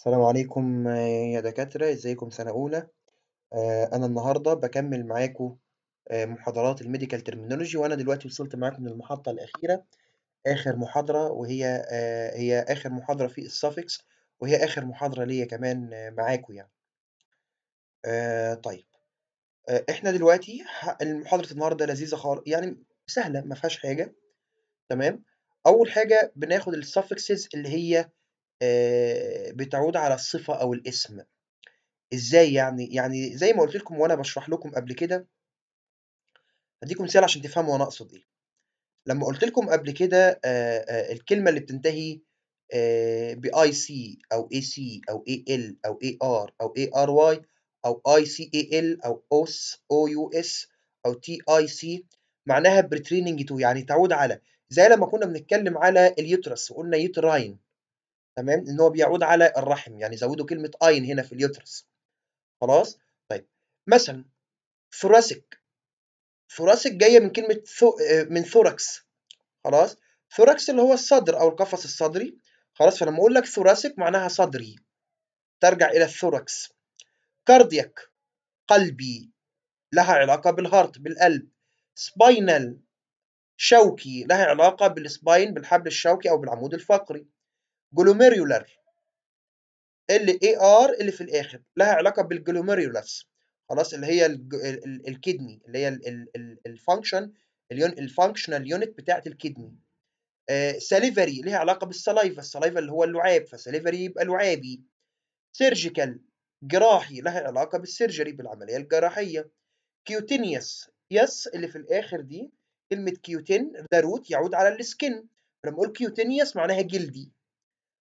السلام عليكم آه، يا دكاترة ازيكم سنة أولى آه، أنا النهاردة بكمل معاكم آه، محاضرات الميديكال ترمينولوجي وأنا دلوقتي وصلت معاكم للمحطة الأخيرة آخر محاضرة وهي هي آخر محاضرة في السافكس وهي آخر محاضرة ليا كمان معاكم يعني طيب إحنا دلوقتي محاضرة النهاردة لذيذة خالص يعني سهلة مفيهاش حاجة تمام أول حاجة بناخد السافكسز اللي هي آه، بتعود على الصفة أو الاسم ازاي يعني يعني زي ما قلت لكم وانا بشرح لكم قبل كده هديكم مثال عشان تفهموا انا اقصد ايه لما قلت لكم قبل كده آه، آه، الكلمه اللي بتنتهي بـ سي او اي سي او اي ال او اي ار او اي ار واي او اي سي ال او اوس او يو اس او تي سي معناها بريتريننج تو يعني تعود على زي لما كنا بنتكلم على اليوترس وقلنا يوتراين تمام ان هو بيعود على الرحم يعني زودوا كلمه اين هنا في اليوترس خلاص طيب مثلا ثوراسيك ثوراسيك جايه من كلمه ثو... آه، من ثوركس خلاص ثوركس اللي هو الصدر او القفص الصدري خلاص فلما اقول لك ثوراسيك معناها صدري ترجع الى الثوركس كاردياك قلبي لها علاقه بالهارت بالقلب سباينال شوكي لها علاقه بالسباين بالحبل الشوكي او بالعمود الفقري جلوميريولار ال اي ار اللي في الاخر لها علاقه بالجلوميريولس خلاص اللي هي الكدني اللي هي الفانكشن اليون الفانكشنال يونت بتاعه الكدني سليفري آه، ليها علاقه بالسلايفا السلايفا اللي هو اللعاب فسليفري يبقى لعابي سيرجيكال جراحي لها علاقه بالسيرجري بالعمليه الجراحيه كيوتينيوس يس اللي في الاخر دي كلمه كيوتين ده روت يعود على السكن لما اقول كيوتينيوس معناها جلدي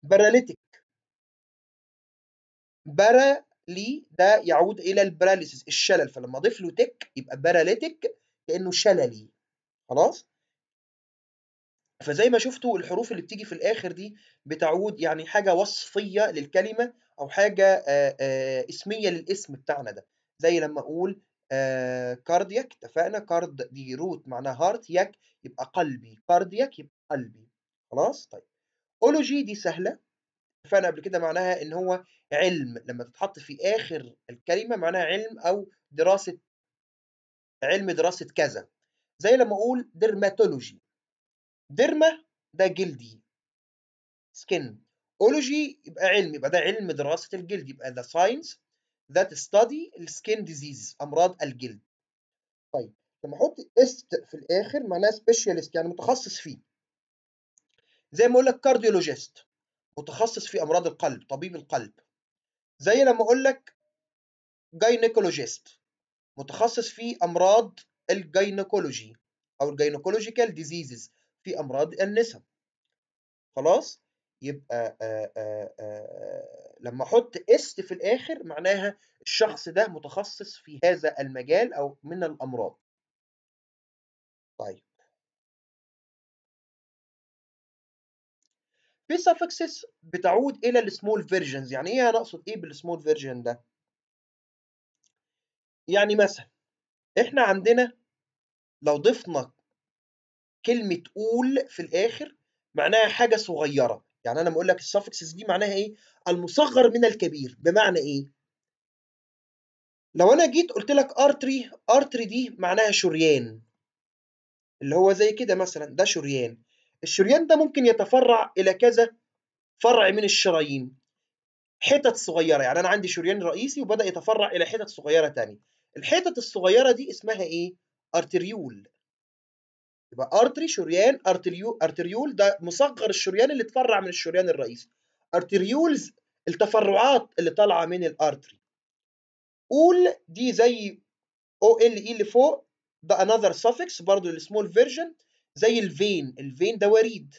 باراليتيك برا لي ده يعود الى الباراليسيس الشلل فلما اضيف له تك يبقى باراليتيك كانه شللي خلاص فزي ما شفتوا الحروف اللي بتيجي في الاخر دي بتعود يعني حاجه وصفيه للكلمه او حاجه آآ آآ اسميه للاسم بتاعنا ده زي لما اقول كاردياك اتفقنا كارد دي روت معناها هارت ياك يبقى قلبي كاردياك يبقى قلبي خلاص طيب أولوجي دي سهلة اتفقنا قبل كده معناها إن هو علم لما تتحط في آخر الكلمة معناها علم أو دراسة علم دراسة كذا زي لما أقول درماتولوجي درما ده جلدي سكن اولوجي يبقى علم يبقى ده علم دراسه الجلد يبقى ده ساينس ذات ستادي السكين ديزيز امراض الجلد طيب لما احط است في الاخر معناها سبيشالست يعني متخصص فيه زي ما اقول لك كارديولوجيست متخصص في امراض القلب طبيب القلب زي لما اقول لك جاينيكولوجيست متخصص في امراض الجاينيكولوجي او الجاينيكولوجيكال ديزيزز في امراض النساء خلاص يبقى آآ آآ لما احط اس في الاخر معناها الشخص ده متخصص في هذا المجال او من الامراض طيب في suffixes بتعود الى السمول فيرجنز يعني ايه انا اقصد ايه بالسمول فيرجن ده يعني مثلا احنا عندنا لو ضفنا كلمه قول في الاخر معناها حاجه صغيره يعني انا بقول لك suffixes دي معناها ايه المصغر من الكبير بمعنى ايه لو انا جيت قلت لك ارتري ارتري دي معناها شريان اللي هو زي كده مثلا ده شريان الشريان ده ممكن يتفرع الى كذا فرع من الشرايين حتت صغيره يعني انا عندي شريان رئيسي وبدا يتفرع الى حتت صغيره تانية الحتت الصغيره دي اسمها ايه ارتريول يبقى ارتري شريان أرتريول, ارتريول ده مصغر الشريان اللي اتفرع من الشريان الرئيسي ارتريولز التفرعات اللي طالعه من الارتري قول دي زي او ال اي اللي فوق ده another suffix برضو السمول فيرجن زي الفين الفين ده وريد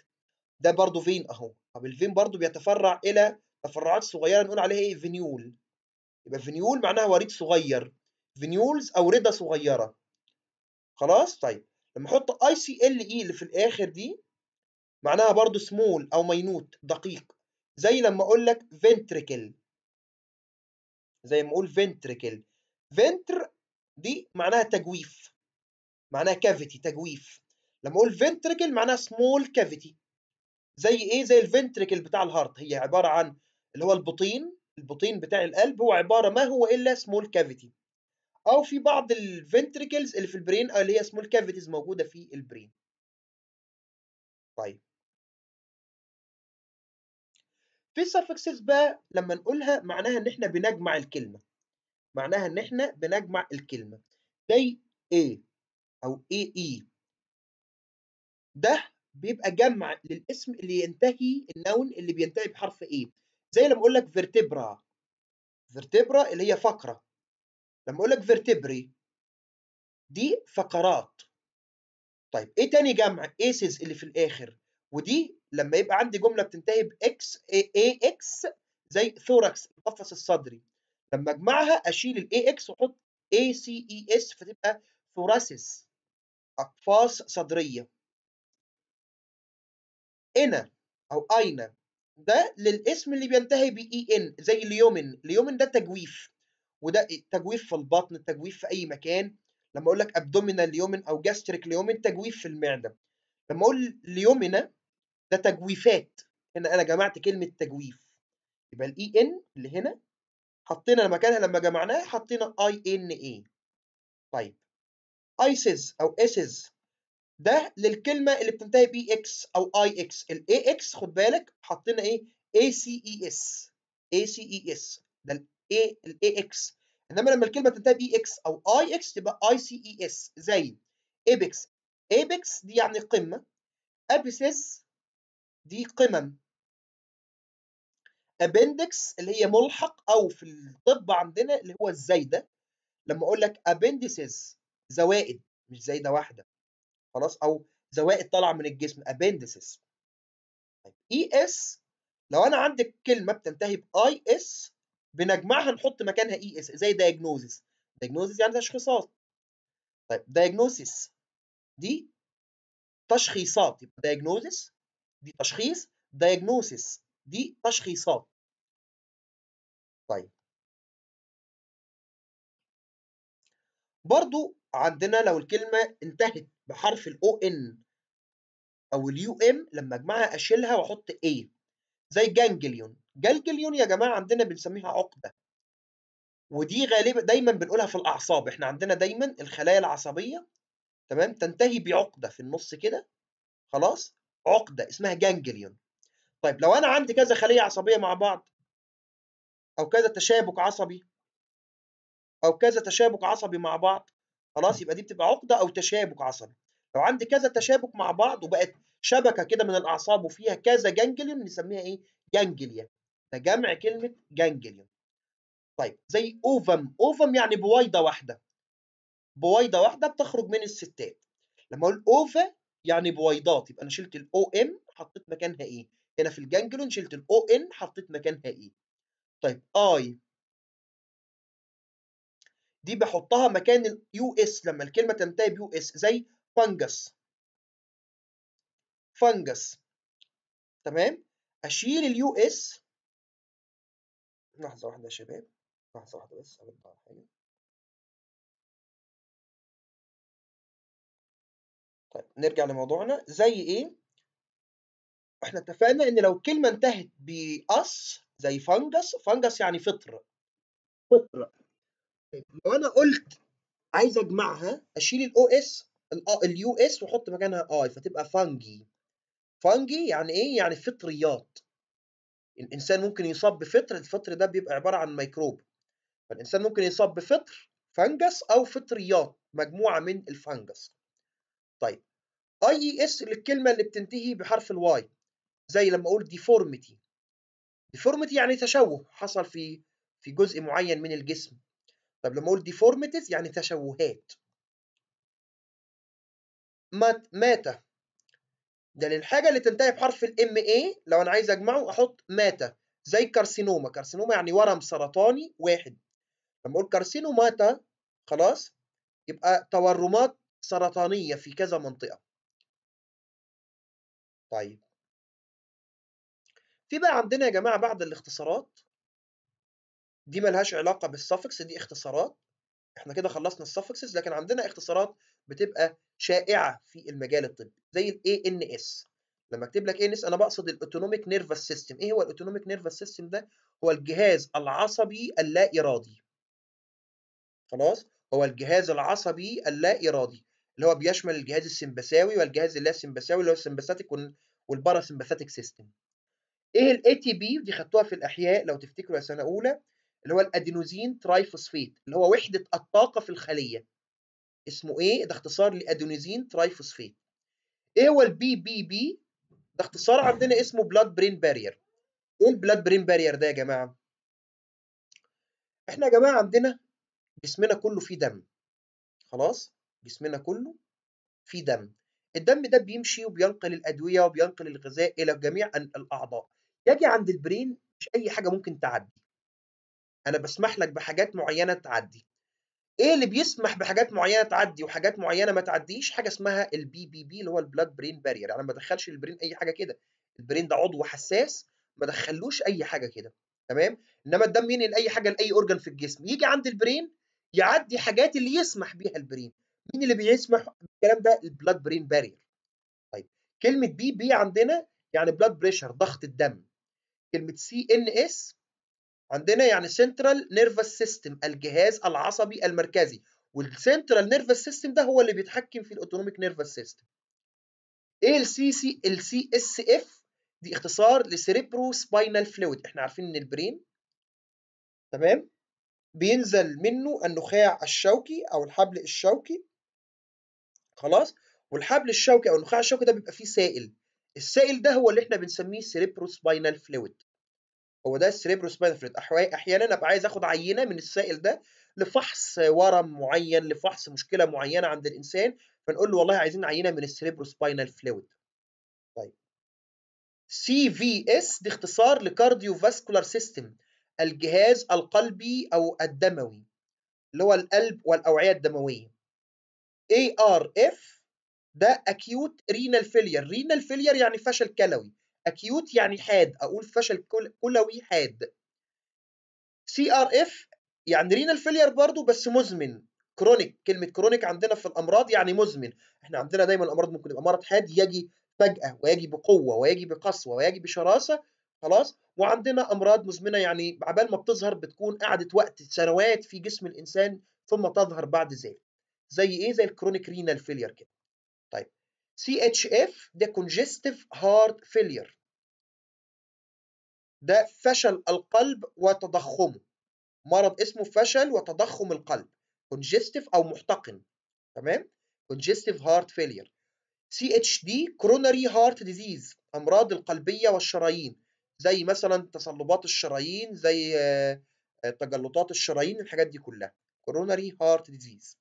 ده برضه فين اهو طب الفين برضه بيتفرع الى تفرعات صغيره نقول عليها ايه فينيول يبقى فينيول معناها وريد صغير فينيولز او رده صغيره خلاص طيب لما احط اي سي ال اي اللي في الاخر دي معناها برضه سمول او مينوت دقيق زي لما اقول لك فنتريكل زي ما اقول فنتريكل فنتر دي معناها تجويف معناها كافيتي تجويف لما اقول فنتريكل معناها سمول كافيتي زي ايه زي الفنتركل بتاع الهارت هي عباره عن اللي هو البطين البطين بتاع القلب هو عباره ما هو الا سمول كافيتي او في بعض الفنتركلز اللي في البرين اللي هي سمول كافيتيز موجوده في البرين طيب في سفكسز بقى لما نقولها معناها ان احنا بنجمع الكلمه معناها ان احنا بنجمع الكلمه زي ايه او اي اي e. ده بيبقى جمع للاسم اللي ينتهي النون اللي بينتهي بحرف ايه زي لما اقول لك فيرتبرا فيرتبرا اللي هي فقره لما اقول لك فيرتبري دي فقرات طيب ايه تاني جمع ايسز اللي في الاخر ودي لما يبقى عندي جمله بتنتهي باكس اي اكس زي ثوركس القفص الصدري لما اجمعها اشيل الاي اكس واحط اي سي اي اس فتبقى ثوراسيس اقفاص صدريه إنا أو اينا ده للاسم اللي بينتهي ب إي إن زي اليومن اليومن ده تجويف وده تجويف في البطن تجويف في أي مكان لما أقول لك أبدومينال ليومن أو جاستريك ليومن تجويف في المعدة لما أقول ليومنا ده تجويفات هنا أنا جمعت كلمة تجويف يبقى الإي إن اللي هنا حطينا مكانها لما جمعناها حطينا اي ان اي طيب ايسز او اسز ده للكلمه اللي بتنتهي بي اكس او اي اكس الاي اكس خد بالك حطينا ايه اي سي اي اس اي سي اي اس ده الاي الاي اكس انما لما الكلمه تنتهي بي اكس او اي اكس تبقى اي سي اي اس زي ايبكس ايبكس دي يعني قمه ابيسس دي قمم ابندكس اللي هي ملحق او في الطب عندنا اللي هو الزايده لما اقول لك ابندسز زوائد مش زايده واحده خلاص او زوائد طالعه من الجسم ابندسس طيب اي e اس لو انا عندي كلمه بتنتهي باي اس بنجمعها نحط مكانها اي e اس زي دايجنوزس دايجنوزس يعني تشخيصات طيب دايجنوزس دي تشخيصات يبقى دايجنوزس دي تشخيص دايجنوزس دي تشخيصات طيب برضو عندنا لو الكلمة انتهت بحرف الاو ان او اليو ام لما اجمعها اشيلها واحط A زي جانجليون جانجليون يا جماعه عندنا بنسميها عقده ودي غالبا دايما بنقولها في الاعصاب احنا عندنا دايما الخلايا العصبيه تمام تنتهي بعقده في النص كده خلاص عقده اسمها جانجليون طيب لو انا عندي كذا خليه عصبيه مع بعض او كذا تشابك عصبي او كذا تشابك عصبي مع بعض خلاص يبقى دي بتبقى عقده او تشابك عصبي لو عندي كذا تشابك مع بعض وبقت شبكه كده من الاعصاب وفيها كذا جانجليون نسميها ايه جانجليا يعني. ده جمع كلمه جانجليون طيب زي اوفم اوفم يعني بويضه واحده بويضه واحده بتخرج من الستات لما اقول اوفا يعني بويضات يبقى انا شلت الاو ام حطيت مكانها ايه هنا في الجانجلون شلت الاو ان حطيت مكانها ايه طيب اي دي بحطها مكان اليو اس لما الكلمه تنتهي بيو اس زي فانجس فانجس تمام اشيل اليو اس لحظه واحده يا شباب لحظه واحده بس هرد على حاجه طيب نرجع لموضوعنا زي ايه احنا اتفقنا ان لو كلمه انتهت باس زي فانجس فانجس يعني فطر فطر طيب لو انا قلت عايز اجمعها اشيل الاو اس اليو اس آه، واحط مكانها اي فتبقى فانجي فانجي يعني ايه؟ يعني فطريات الانسان ممكن يصاب بفطر الفطر ده بيبقى عباره عن ميكروب فالانسان ممكن يصاب بفطر فانجس او فطريات مجموعه من الفانجس طيب اي e اي اس للكلمه اللي بتنتهي بحرف الواي زي لما اقول ديفورميتي ديفورميتي يعني تشوه حصل في في جزء معين من الجسم طب لما اقول ديفورميتيز يعني تشوهات مات ماتا ده للحاجه اللي تنتهي بحرف الام اي لو انا عايز اجمعه احط ماتا زي كارسينوما كارسينوما يعني ورم سرطاني واحد لما اقول كارسينوماتا خلاص يبقى تورمات سرطانيه في كذا منطقه طيب في بقى عندنا يا جماعه بعد الاختصارات دي ملهاش علاقه بالسفكس دي اختصارات احنا كده خلصنا السفكسز لكن عندنا اختصارات بتبقى شائعه في المجال الطبي زي الـ ANS لما اكتب لك ANS انا بقصد الاوتونوميك نيرفس سيستم ايه هو الاوتونوميك نيرفس سيستم ده هو الجهاز العصبي اللا ارادي خلاص هو الجهاز العصبي اللا ارادي اللي هو بيشمل الجهاز السمبثاوي والجهاز اللا سمبثاوي اللي هو السمباثيك والباراسمباثيك سيستم ايه الاي تي بي دي خدتوها في الاحياء لو تفتكروا يا سنه اولى اللي هو الادينوزين ترايفوسفيت اللي هو وحده الطاقه في الخليه اسمه ايه ده اختصار لادينوزين ترايفوسفيت ايه هو البي بي بي ده اختصار عندنا اسمه بلاد برين بارير ايه البلاد برين بارير ده يا جماعه احنا يا جماعه عندنا جسمنا كله فيه دم خلاص جسمنا كله فيه دم الدم ده بيمشي وبينقل الادويه وبينقل الغذاء الى جميع الاعضاء يجي عند البرين مش اي حاجه ممكن تعدي انا بسمح لك بحاجات معينه تعدي ايه اللي بيسمح بحاجات معينه تعدي وحاجات معينه ما تعديش حاجه اسمها البي بي بي اللي هو البلاد برين بارير انا ما بدخلش البرين اي حاجه كده البرين ده عضو حساس ما دخلوش اي حاجه كده تمام انما الدم ينقل اي حاجه لاي اورجن في الجسم يجي عند البرين يعدي حاجات اللي يسمح بيها البرين مين اللي بيسمح بالكلام ده البلاد برين بارير طيب كلمه بي بي عندنا يعني بلاد بريشر ضغط الدم كلمه سي ان اس عندنا يعني سنترال نيرفس سيستم الجهاز العصبي المركزي والسنترال نيرفس سيستم ده هو اللي بيتحكم في الاوتونوميك نيرفس سيستم ايه السي سي السي اس اف دي اختصار لسيريبرو سباينال فلويد احنا عارفين ان البرين تمام بينزل منه النخاع الشوكي او الحبل الشوكي خلاص والحبل الشوكي او النخاع الشوكي ده بيبقى فيه سائل السائل ده هو اللي احنا بنسميه سيريبرو سباينال فلويد هو ده السريبروس بانفريت احيانا ابقى عايز اخد عينه من السائل ده لفحص ورم معين لفحص مشكله معينه عند الانسان فنقول له والله عايزين عينه من السريبروسباينال فلويد طيب سي في اس دي اختصار لكارديو فاسكولار سيستم الجهاز القلبي او الدموي اللي هو القلب والاوعيه الدمويه اي ار اف ده acute renal failure renal failure يعني فشل كلوي اكيوت يعني حاد اقول فشل كلوي حاد سي ار اف يعني رينال فيلير برضو بس مزمن كرونيك كلمه كرونيك عندنا في الامراض يعني مزمن احنا عندنا دايما الامراض ممكن يبقى مرض حاد يجي فجاه ويجي بقوه ويجي بقسوه ويجي بشراسه خلاص وعندنا امراض مزمنه يعني عبال ما بتظهر بتكون قعدت وقت سنوات في جسم الانسان ثم تظهر بعد ذلك زي ايه زي الكرونيك رينال فيلير كده طيب CHF ده congestive heart failure ده فشل القلب وتضخمه مرض اسمه فشل وتضخم القلب congestive او محتقن تمام congestive heart failure CHD coronary heart disease امراض القلبيه والشرايين زي مثلا تصلبات الشرايين زي آه، تجلطات الشرايين الحاجات دي كلها coronary heart disease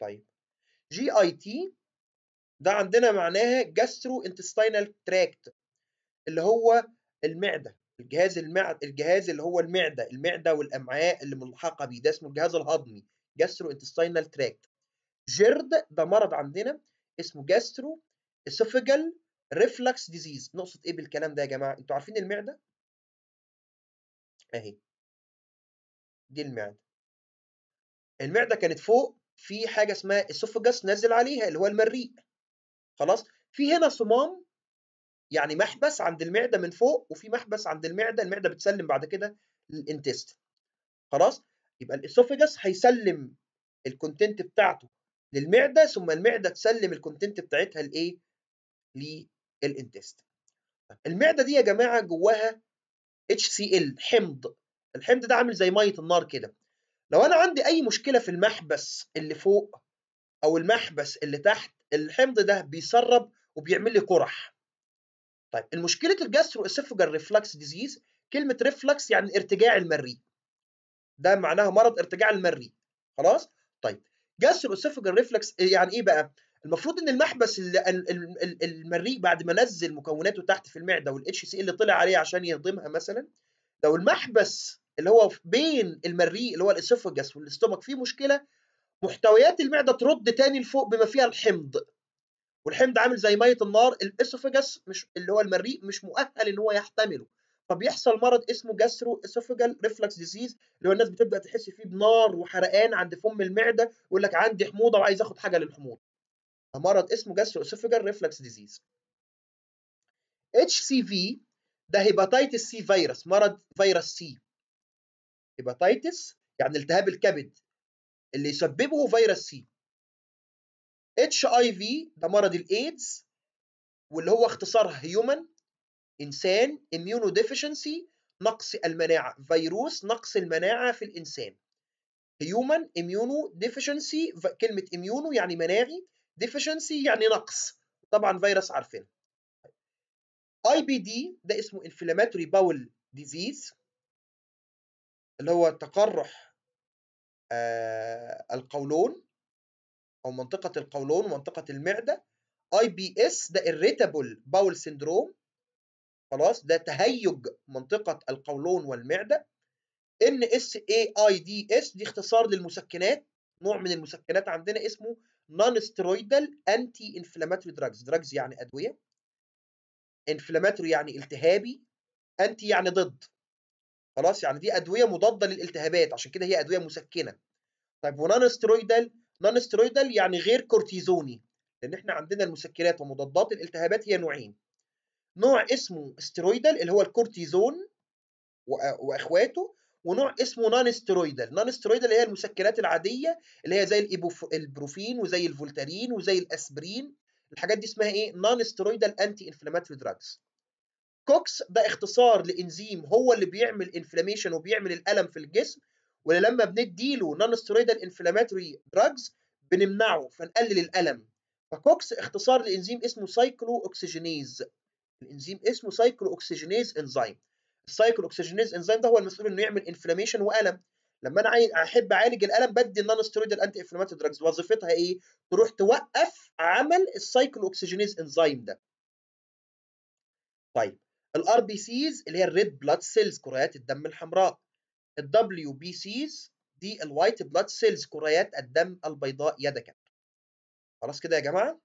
طيب جي اي تي ده عندنا معناها جاسترو انتستينال تراكت اللي هو المعده الجهاز المعد الجهاز اللي هو المعده المعده والامعاء اللي ملحقه بيه ده اسمه الجهاز الهضمي جاسترو انتستينال تراكت جرد ده مرض عندنا اسمه جاسترو اسوفيجال ريفلكس ديزيز نقصد ايه بالكلام ده يا جماعه انتوا عارفين المعده اهي دي المعده المعده كانت فوق في حاجه اسمها اسوفجاس نازل عليها اللي هو المريء خلاص في هنا صمام يعني محبس عند المعده من فوق وفي محبس عند المعده المعده بتسلم بعد كده للانتست خلاص يبقى الاسوفجاس هيسلم الكونتنت بتاعته للمعده ثم المعده تسلم الكونتنت بتاعتها لايه للانتست المعده دي يا جماعه جواها HCl حمض الحمض ده عامل زي ميه النار كده لو انا عندي اي مشكله في المحبس اللي فوق او المحبس اللي تحت الحمض ده بيسرب وبيعمل لي قرح طيب المشكله الجاسترو اسفجر ريفلكس ديزيز كلمه ريفلكس يعني ارتجاع المريء ده معناها مرض ارتجاع المريء خلاص طيب جاسترو اسفجر ريفلكس يعني ايه بقى المفروض ان المحبس المريء بعد ما نزل مكوناته تحت في المعده والاتش سي اللي طلع عليه عشان يهضمها مثلا لو المحبس اللي هو بين المريء اللي هو الاسفجس والاستومك فيه مشكله محتويات المعده ترد تاني لفوق بما فيها الحمض والحمض عامل زي ميه النار الاسفجس مش اللي هو المريء مش مؤهل ان هو يحتمله فبيحصل مرض اسمه جاسترو اسوفجال ريفلكس ديزيز اللي هو الناس بتبدا تحس فيه بنار وحرقان عند فم المعده يقول لك عندي حموضه وعايز اخد حاجه للحموضه مرض اسمه جاسترو اسوفجال ريفلكس ديزيز اتش سي في ده هيباتيتس سي فيروس مرض فيروس سي هيباتيتس يعني التهاب الكبد اللي يسببه فيروس سي اتش اي في ده مرض الايدز واللي هو اختصارها هيومن انسان اميونو ديفيشنسي نقص المناعه فيروس نقص المناعه في الانسان هيومن اميونو ديفيشنسي كلمه اميونو يعني مناعي ديفيشنسي يعني نقص طبعا فيروس عارفينه اي بي دي ده اسمه انفلاماتوري باول ديزيز اللي هو تقرح آه، القولون او منطقه القولون ومنطقه المعده اي بي اس ده الريتابل باول سيندروم خلاص ده تهيج منطقه القولون والمعده ان اس اي اي دي اس دي اختصار للمسكنات نوع من المسكنات عندنا اسمه نون سترويدال انتي انفلاماتوري دراجز دراجز يعني ادويه انفلاماتوري يعني التهابي انتي يعني ضد خلاص يعني دي ادويه مضاده للالتهابات عشان كده هي ادويه مسكنه طيب ونان سترويدال نان سترويدال يعني غير كورتيزوني لان احنا عندنا المسكنات ومضادات الالتهابات هي نوعين نوع اسمه سترويدال اللي هو الكورتيزون واخواته ونوع اسمه نان سترويدال نان سترويدال اللي هي المسكنات العاديه اللي هي زي البروفين وزي الفولتارين وزي الاسبرين الحاجات دي اسمها ايه نان سترويدال انتي انفلاماتوري دراجز كوكس ده اختصار لانزيم هو اللي بيعمل انفلاميشن وبيعمل الالم في الجسم ولما بنديله نون ستيرويدال انفلاماتوري دراجز بنمنعه فنقلل الالم فكوكس اختصار لانزيم اسمه سايكلو اوكسجينيز الانزيم اسمه سايكلو اوكسجينيز انزيم السايكلو اوكسجينيز انزيم ده هو المسؤول انه يعمل انفلاميشن والم لما انا احب اعالج الالم بدي النون ستيرويدال انتي انفلاماتوري دراجز وظيفتها ايه تروح توقف عمل السايكلو اوكسجينيز انزيم ده طيب الار بي سيز اللي هي الريد بلاد سيلز كريات الدم الحمراء الدبليو بي سيز دي الوايت بلاد سيلز كريات الدم البيضاء يدك خلاص كده يا جماعه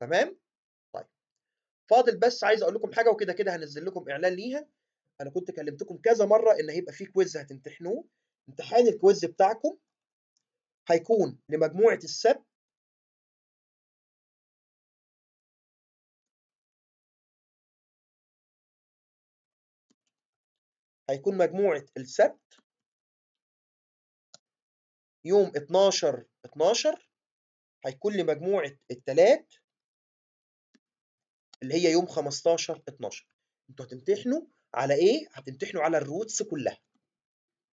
تمام طيب فاضل بس عايز اقول لكم حاجه وكده كده هنزل لكم اعلان ليها انا كنت كلمتكم كذا مره ان هيبقى في كويز هتمتحنوه امتحان الكويز بتاعكم هيكون لمجموعه السبت هيكون مجموعة السبت يوم 12 12 هيكون لمجموعة التلات اللي هي يوم 15 12 انتوا هتمتحنوا على ايه؟ هتمتحنوا على الروتس كلها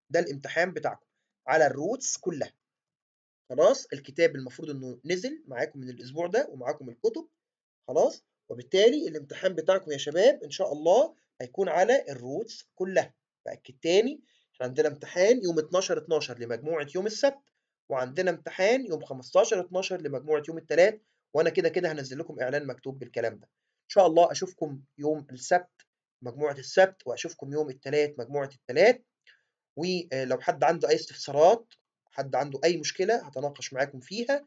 ده الامتحان بتاعكم على الروتس كلها خلاص الكتاب المفروض انه نزل معاكم من الاسبوع ده ومعاكم الكتب خلاص وبالتالي الامتحان بتاعكم يا شباب ان شاء الله هيكون على الروتس كلها باكد تاني احنا عندنا امتحان يوم 12 12 لمجموعه يوم السبت وعندنا امتحان يوم 15 12 لمجموعه يوم الثلاث وانا كده كده هنزل لكم اعلان مكتوب بالكلام ده ان شاء الله اشوفكم يوم السبت مجموعه السبت واشوفكم يوم الثلاث مجموعه الثلاث ولو حد عنده اي استفسارات حد عنده اي مشكله هتناقش معاكم فيها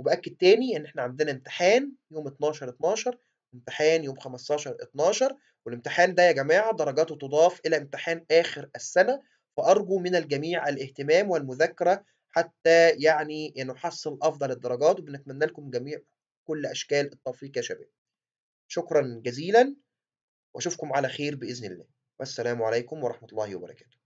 وباكد تاني ان احنا عندنا امتحان يوم 12 12 امتحان يوم 15 12 والامتحان ده يا جماعة درجاته تضاف إلى امتحان آخر السنة فأرجو من الجميع الاهتمام والمذاكرة حتى يعني نحصل أفضل الدرجات وبنتمنى لكم جميع كل أشكال التوفيق يا شباب شكرا جزيلا وأشوفكم على خير بإذن الله والسلام عليكم ورحمة الله وبركاته